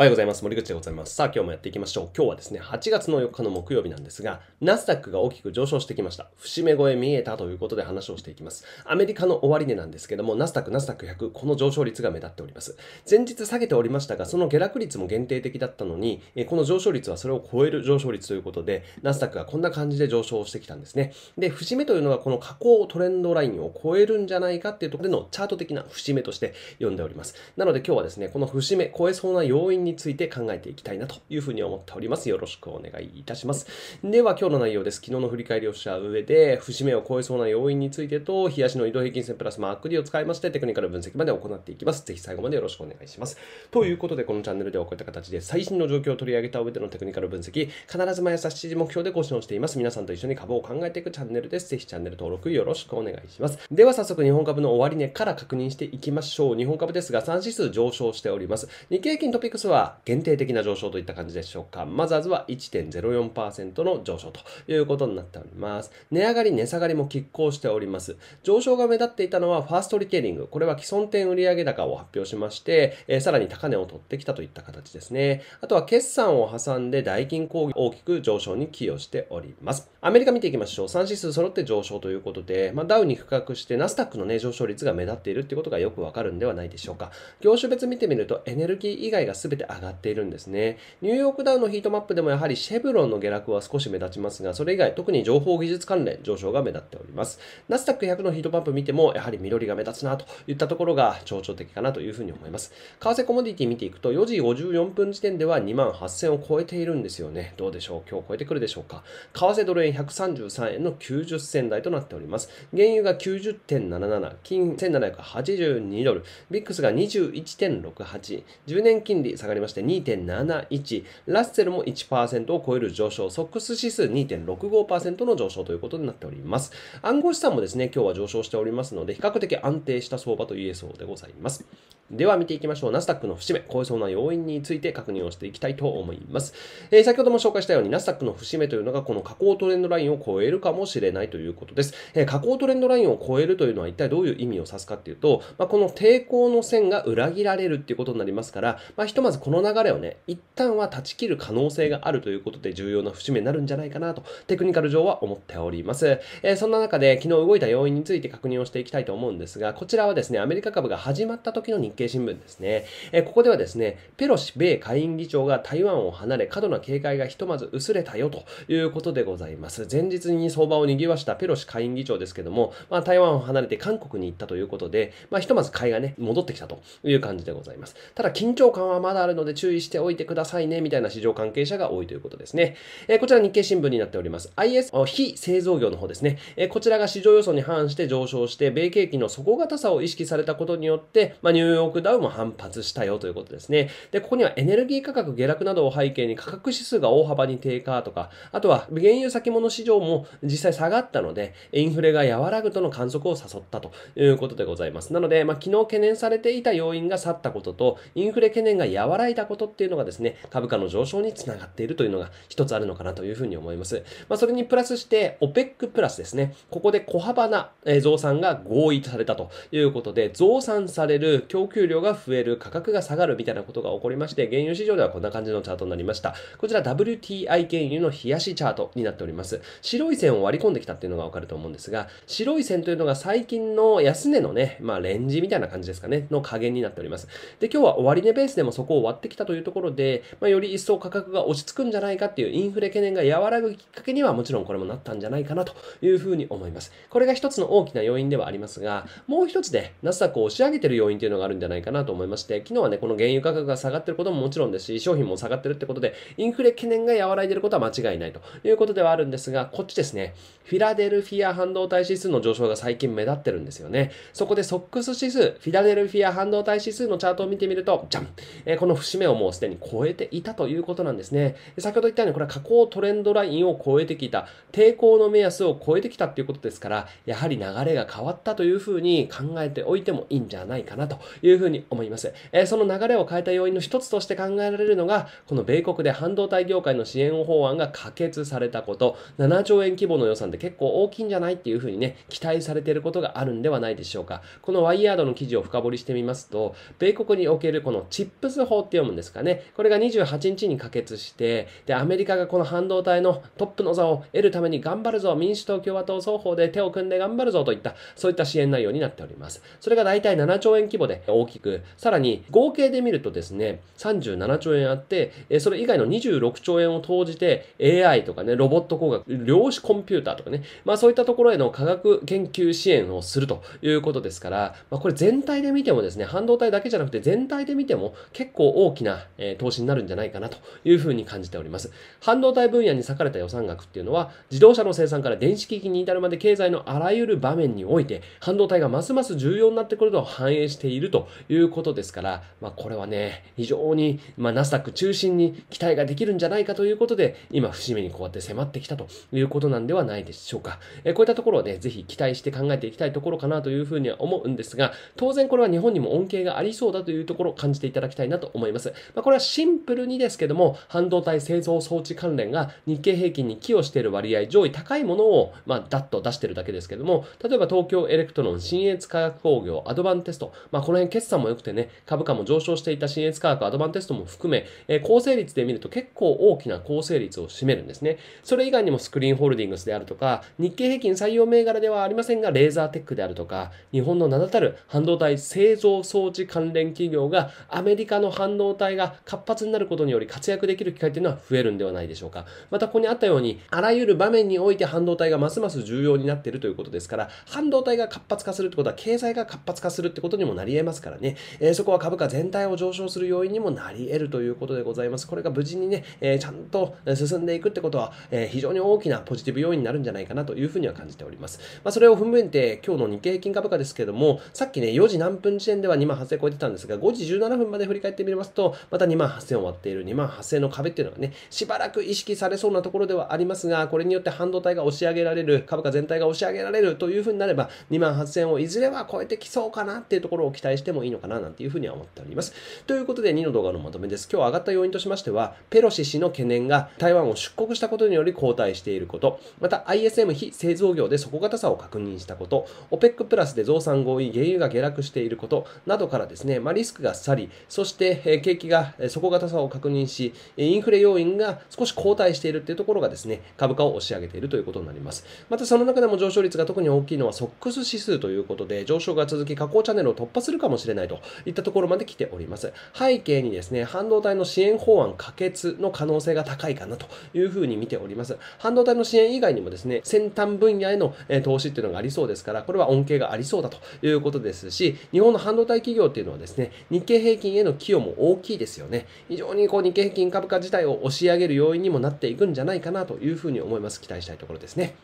おはようございます。森口でございます。さあ、今日もやっていきましょう。今日はですね、8月の4日の木曜日なんですが、ナスダックが大きく上昇してきました。節目越え見えたということで話をしていきます。アメリカの終値なんですけども、ナスダック、ナスダック100、この上昇率が目立っております。前日下げておりましたが、その下落率も限定的だったのに、この上昇率はそれを超える上昇率ということで、ナスダックがこんな感じで上昇してきたんですね。で、節目というのはこの下降トレンドラインを超えるんじゃないかっていうところでのチャート的な節目として読んでおります。なので今日はですね、この節目、超えそうな要因にについて考えていきたいなというふうに思っております。よろしくお願いいたします。では今日の内容です。昨日の振り返りをした上で、節目を超えそうな要因についてと、冷やしの移動平均線プラスマーク D を使いまして、テクニカル分析まで行っていきます。ぜひ最後までよろしくお願いします。ということで、このチャンネルではこういった形で最新の状況を取り上げた上でのテクニカル分析、必ず毎朝7時目標で更新をしています。皆さんと一緒に株を考えていくチャンネルです。ぜひチャンネル登録よろしくお願いします。では早速日本株の終値から確認していきましょう。日本株ですが、3指数上昇しております。日経平均トピックスはは限定的な上昇といった感じでしょうか。マザーズは1.04%の上昇ということになっております。値上がり、値下がりも拮抗しております。上昇が目立っていたのはファーストリテイリング。これは既存店売上高を発表しまして、えー、さらに高値を取ってきたといった形ですね。あとは決算を挟んで代金工業大きく上昇に寄与しております。アメリカ見ていきましょう。3指数揃って上昇ということで、まあ、ダウに比較してナスダックの、ね、上昇率が目立っているっていうことがよくわかるんではないでしょうか。業種別見てみるとエネルギー以外が全て上がっているんですね。ニューヨークダウのヒートマップでもやはりシェブロンの下落は少し目立ちますが、それ以外、特に情報技術関連上昇が目立っております。ナスダック100のヒートマップ見ても、やはり緑が目立つなといったところが象徴的かなというふうに思います。為替コモディティ見ていくと、4時54分時点では2万8000を超えているんですよね。どうでしょう今日超えてくるでしょうか為替ドル円133円の90銭台となっております。原油が90.77、金1782ドル、ビックスが21.68、10年金利下がりありまして2.71、ラッセルも1%を超える上昇、ソックス指数2.65%の上昇ということになっております。暗号資産もですね、今日は上昇しておりますので、比較的安定した相場と言えそうでございます。では見ていきましょう。ナスダックの節目、超えそうな要因について確認をしていきたいと思います。えー、先ほども紹介したように、ナスダックの節目というのが、この下降トレンドラインを超えるかもしれないということです。えー、下降トレンドラインを超えるというのは一体どういう意味を指すかっていうと、まあ、この抵抗の線が裏切られるっていうことになりますから、まあ、ひとまずずこの流れをね、一旦は断ち切る可能性があるということで重要な節目になるんじゃないかなと、テクニカル上は思っております。えー、そんな中で、昨日動いた要因について確認をしていきたいと思うんですが、こちらはですね、アメリカ株が始まった時の日経新聞ですね。えー、ここではですね、ペロシ米下院議長が台湾を離れ、過度な警戒がひとまず薄れたよということでございます。前日に相場を賑わしたペロシ下院議長ですけども、まあ、台湾を離れて韓国に行ったということで、まあ、ひとまず買いがね、戻ってきたという感じでございます。ただ、緊張感はまだるので注意しておいてくださいね、みたいな市場関係者が多いということですね。えこちら日経新聞になっております。IS、非製造業の方ですね。えこちらが市場予想に反して上昇して、米景気の底堅さを意識されたことによって、まあ、ニューヨークダウも反発したよということですね。で、ここにはエネルギー価格下落などを背景に価格指数が大幅に低下とか、あとは原油先物市場も実際下がったので、インフレが和らぐとの観測を誘ったということでございます。なので、まあ、昨日懸念されていた要因が去ったことと、インフレ懸念が和和らいだことっていうのがですね、株価の上昇につながっているというのが一つあるのかなというふうに思います。まあ、それにプラスして、OPEC プラスですね、ここで小幅な増産が合意されたということで、増産される供給量が増える、価格が下がるみたいなことが起こりまして、原油市場ではこんな感じのチャートになりました。こちら WTI 原油の冷やしチャートになっております。白い線を割り込んできたっていうのがわかると思うんですが、白い線というのが最近の安値のね、まあレンジみたいな感じですかね、の加減になっております。で、今日は終値ベースでもそこをわってきたというところで、まあ、より一層価格が落ち着くんじゃないかっていうインフレ懸念が和らぐきっかけにはもちろんこれもなったんじゃないかなというふうに思います。これが一つの大きな要因ではありますが、もう一つでナスダックを押し上げてる要因というのがあるんじゃないかなと思いまして、昨日はね、この原油価格が下がってることももちろんですし、商品も下がってるってことで、インフレ懸念が和らいでることは間違いないということではあるんですが、こっちですね、フィラデルフィア半導体指数の上昇が最近目立ってるんですよね。そこでソックス指数、フィラデルフィア半導体指数のチャートを見てみると、じゃん、えー、この節目をもうすでに超えていたということなんですね。先ほど言ったようにこれは下降トレンドラインを超えてきた、抵抗の目安を超えてきたっていうことですから、やはり流れが変わったというふうに考えておいてもいいんじゃないかなというふうに思います。えー、その流れを変えた要因の一つとして考えられるのが、この米国で半導体業界の支援法案が可決されたこと、7兆円規模の予算で結構大きいんじゃないっていうふうにね、期待されていることがあるんではないでしょうか。このワイヤードの記事を深掘りしてみますと、米国におけるこのチップス法って読むんですかね。これが28日に可決して、で、アメリカがこの半導体のトップの座を得るために頑張るぞ、民主党、共和党双方で手を組んで頑張るぞといった、そういった支援内容になっております。それが大体7兆円規模で大きく、さらに合計で見るとですね、37兆円あって、それ以外の26兆円を投じて、AI とかね、ロボット工学、量子コンピューターとかね、まあそういったところへの科学研究支援をするということですから、まあこれ全体で見てもですね、半導体だけじゃなくて全体で見ても結構大きな、え投資になるんじゃないかなというふうに感じております。半導体分野に割かれた予算額っていうのは、自動車の生産から電子機器に至るまで経済のあらゆる場面において、半導体がますます重要になってくると反映しているということですから、まあ、これはね、非常に、まあ、ナスダック中心に期待ができるんじゃないかということで、今、節目にこうやって迫ってきたということなんではないでしょうか。えこういったところをね、ぜひ期待して考えていきたいところかなというふうには思うんですが、当然これは日本にも恩恵がありそうだというところを感じていただきたいなと思います。います。まあ、これはシンプルにですけども、半導体製造装置関連が日経平均に寄与している割合、上位高いものを、まあ、ダッと出しているだけですけども、例えば東京エレクトロン、新越化学工業、アドバンテスト、まあ、この辺決算も良くてね、株価も上昇していた新越化学、アドバンテストも含め、えー、構成率で見ると結構大きな構成率を占めるんですね。それ以外にもスクリーンホールディングスであるとか、日経平均採用銘柄ではありませんが、レーザーテックであるとか、日本の名だたる半導体製造装置関連企業がアメリカの半導半導体が活発になることにより活躍できる機会というのは増えるんではないでしょうか。またここにあったように、あらゆる場面において半導体がますます重要になっているということですから、半導体が活発化するってことは経済が活発化するってことにもなり得ますからね、えー、そこは株価全体を上昇する要因にもなり得るということでございます。これが無事にね、えー、ちゃんと進んでいくってことは、えー、非常に大きなポジティブ要因になるんじゃないかなというふうには感じております。まあ、それを踏まえて、今日の日経平均株価ですけれども、さっきね、4時何分時点では2万8000超えてたんですが、5時17分まで振り返ってみますと、また2万8000を割っている2万8000の壁っていうのがね、しばらく意識されそうなところではありますが、これによって半導体が押し上げられる、株価全体が押し上げられるというふうになれば、2万8000をいずれは超えてきそうかなっていうところを期待してもいいのかななんていうふうには思っております。ということで、2の動画のまとめです。今日上がった要因としましては、ペロシ氏の懸念が台湾を出国したことにより後退していること、また ISM 非製造業で底堅さを確認したこと、OPEC プラスで増産合意、原油が下落していることなどからですね、まあ、リスクが去り、そしてえ景気が底堅さを確認し、インフレ要因が少し後退しているというところがですね、株価を押し上げているということになります。またその中でも上昇率が特に大きいのはソックス指数ということで、上昇が続き下降チャンネルを突破するかもしれないといったところまで来ております。背景にですね、半導体の支援法案可決の可能性が高いかなというふうに見ております。半導体の支援以外にもですね、先端分野への投資っていうのがありそうですから、これは恩恵がありそうだということですし、日本の半導体企業っていうのはですね、日経平均への寄与も大きいですよね。非常にこう日経平均株価自体を押し上げる要因にもなっていくんじゃないかなというふうに思います。期待したいところですね。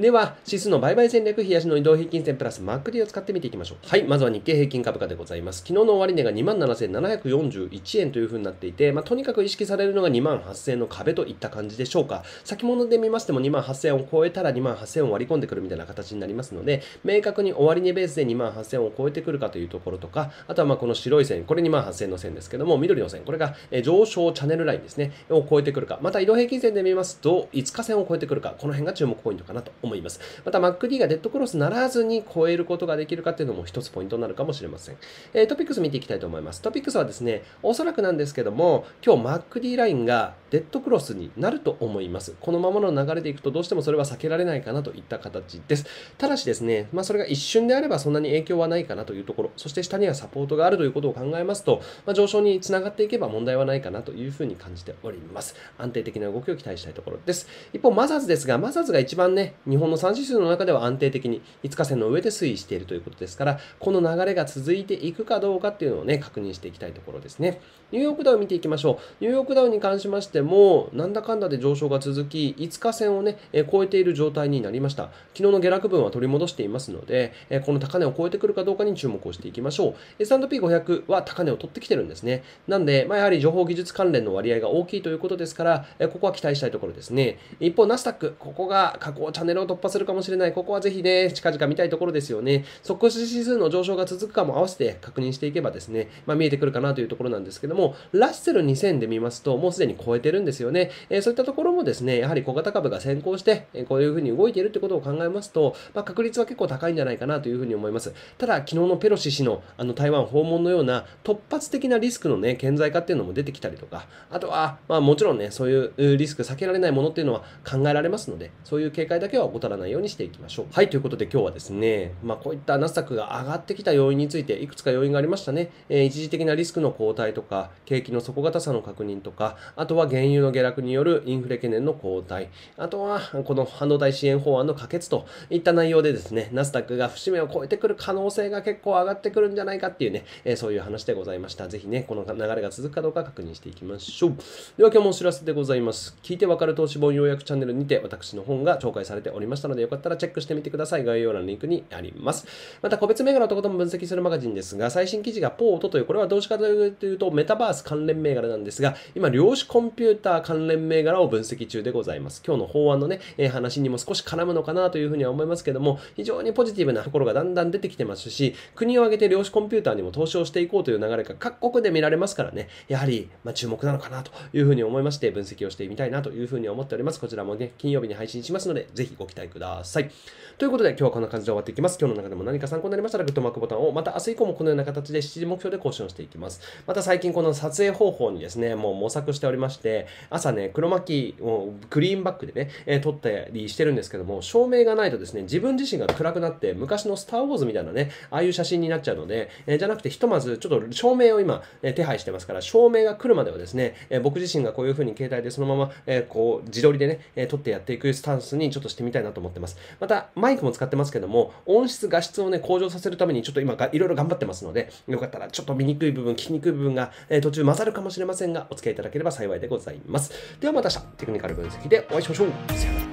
では、指数の売買戦略、冷やしの移動平均線プラスマックリを使って見ていきましょう。はい、まずは日経平均株価でございます。昨日の終値が27,741円という風になっていて、まあ、とにかく意識されるのが28,000円の壁といった感じでしょうか。先物で見ましても28,000円を超えたら28,000円を割り込んでくるみたいな形になりますので、明確に終値ベースで28,000円を超えてくるかというところとか、あとはまこの白い線、これ28,000円の線ですけども、緑の線、これが上昇チャネルラインですね、を超えてくるか、また移動平均線で見ますと、5日線を超えてくるか、この辺が注目ポイントかなと思います。思います。また MacD がデッドクロスならずに超えることができるかっていうのも一つポイントになるかもしれません。えー、トピックス見ていきたいと思います。トピックスはですね、おそらくなんですけども、今日 MacD ラインがデッドクロスになると思います。このままの流れでいくとどうしてもそれは避けられないかなといった形です。ただしですね、まあ、それが一瞬であればそんなに影響はないかなというところ、そして下にはサポートがあるということを考えますと、まあ、上昇につながっていけば問題はないかなというふうに感じております。安定的な動きを期待したいところです。一方、マザーズですが、マザーズが一番ね、日本の3指数の中では安定的に5日線の上で推移しているということですから、この流れが続いていくかどうかっていうのをね、確認していきたいところですね。ニューヨークダウン見ていきましょう。ニューヨークダウンに関しましても、なんだかんだで上昇が続き、5日線をね、え超えている状態になりました。昨日の下落分は取り戻していますので、えこの高値を超えてくるかどうかに注目をしていきましょう。S&P500 は高値を取ってきてるんですね。なんで、まあ、やはり情報技術関連の割合が大きいということですから、えここは期待したいところですね。一方、ナスダック、ここが下降チャンネルを突破するかもしれない。ここはぜひね、近々見たいところですよね。即死指数の上昇が続くかも合わせて確認していけばですね、まあ、見えてくるかなというところなんですけども、ラッセル2000で見ますと、もうすでに超えてるんですよね。えー、そういったところもですね、やはり小型株が先行して、えこういうふうに動いているということを考えますと、まあ、確率は結構高いんじゃないかなというふうに思います。ただ、昨日のペロシ氏のあの台湾訪問のような突発的なリスクのね、顕在化っていうのも出てきたりとか、あとは、まあもちろんね、そういうリスク避けられないものっていうのは考えられますので、そういう警戒だけは怠らないようにしていきましょう。はい、ということで今日はですね、まあ、こういったナスダックが上がってきた要因について、いくつか要因がありましたね。えー、一時的なリスクの後退とか、景気の底堅さの確認とか、あとは原油の下落によるインフレ懸念の後退、あとはこの半導体支援法案の可決といった内容でですね、ナスダックが節目を超えてくる可能性が結構上がってくるんじゃないかっていうね、えー、そういう話でございました。ぜひね、この流れが続くかどうか確認していきましょう。では今日もお知らせでございます。聞いてわかる投資本要約チャンネルにて私の本が紹介されております。おりましたので、よかったらチェックしてみてください。概要欄のリンクにあります。また、個別銘柄のところも分析するマガジンですが、最新記事がポートという、これはどうしかというと、メタバース関連銘柄なんですが、今、量子コンピューター関連銘柄を分析中でございます。今日の法案のね、え話にも少し絡むのかなというふうには思いますけども、非常にポジティブなところがだんだん出てきてますし、国を挙げて量子コンピューターにも投資をしていこうという流れが各国で見られますからね、やはり、ま注目なのかなというふうに思いまして、分析をしてみたいなというふうに思っております。こちらもね、金曜日に配信しますので、ぜひご期待ください。ということで今日はこんな感じで終わっていきます。今日の中でも何か参考になりましたらグッドマークボタンを、また明日以降もこのような形で7時目標で更新をしていきます。また最近この撮影方法にですね、もう模索しておりまして、朝ね、黒巻きをクリーンバックでね、えー、撮ったりしてるんですけども、照明がないとですね、自分自身が暗くなって、昔のスターウォーズみたいなね、ああいう写真になっちゃうので、えー、じゃなくてひとまずちょっと照明を今、えー、手配してますから、照明が来るまではですね、え僕自身がこういう風に携帯でそのまま、えこう自撮りでね、え撮ってやっていくスタンスにちょっとしてみたいたいなと思ってます。また、マイクも使ってますけども、音質、画質をね、向上させるためにちょっと今が、いろいろ頑張ってますので、よかったらちょっと見にくい部分、聞きにくい部分が、えー、途中混ざるかもしれませんが、お付き合いいただければ幸いでございます。ではまた明日、テクニカル分析でお会いしましょう。さよなら。